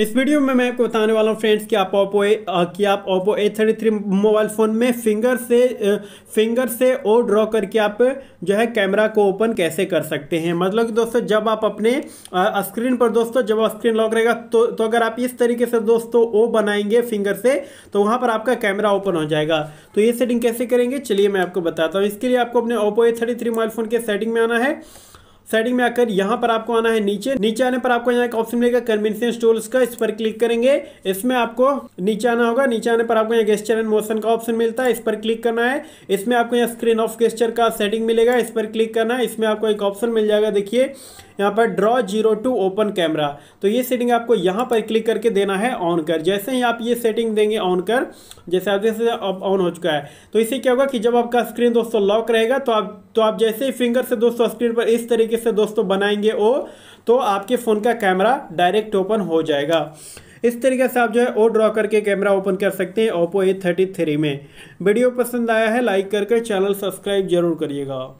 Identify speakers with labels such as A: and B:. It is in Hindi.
A: इस वीडियो में मैं आपको बताने वाला हूँ फ्रेंड्स कि आप ओप्पो कि आप Oppo A thirty three mobile phone में फिंगर से फिंगर से ओ ड्रॉ करके आप जो है कैमरा को ओपन कैसे कर सकते हैं मतलब कि दोस्तों जब आप अपने स्क्रीन पर दोस्तों जब स्क्रीन लॉक रहेगा तो तो अगर आप इस तरीके से दोस्तों ओ बनाएंगे फिंगर से तो वहाँ पर आपका कैमरा ओपन हो जाएगा तो ये सेटिंग कैसे करेंगे चलिए मैं आपको बताता हूँ इसके लिए आपको अपने Oppo A thirty three mobile phone के सेटिंग में आना है सेटिंग में आकर यहाँ पर आपको आना है नीचे नीचे आने पर आपको यहाँ एक ऑप्शन मिलेगा कन्विंसिंग टूल्स का इस पर क्लिक करेंगे इसमें आपको नीचे आना होगा नीचे आने पर आपको यहाँ गेस्चर एंड मोशन का ऑप्शन मिलता है इस पर क्लिक करना है इसमें आपको यहाँ स्क्रीन ऑफ गेस्चर का सेटिंग मिलेगा इस पर क्लिक करना है इसमें आपको एक ऑप्शन मिल जाएगा देखिए यहाँ पर draw zero to open camera तो ये सेटिंग आपको यहाँ पर क्लिक करके देना है ऑन कर जैसे ही आप ये सेटिंग देंगे ऑन कर जैसे आप जैसे ऑन हो चुका है तो इससे क्या होगा कि जब आपका स्क्रीन दोस्तों लॉक रहेगा तो आप तो आप जैसे ही फिंगर से दोस्तों स्क्रीन पर इस तरीके से दोस्तों बनाएंगे ओ तो आपके फ़ोन का कैमरा डायरेक्ट ओपन हो जाएगा इस तरीके से आप जो है ओ ड्रॉ करके कैमरा ओपन कर सकते हैं ओप्पो ए थर्टी थ्री में वीडियो पसंद आया है लाइक करके चैनल सब्सक्राइब जरूर करिएगा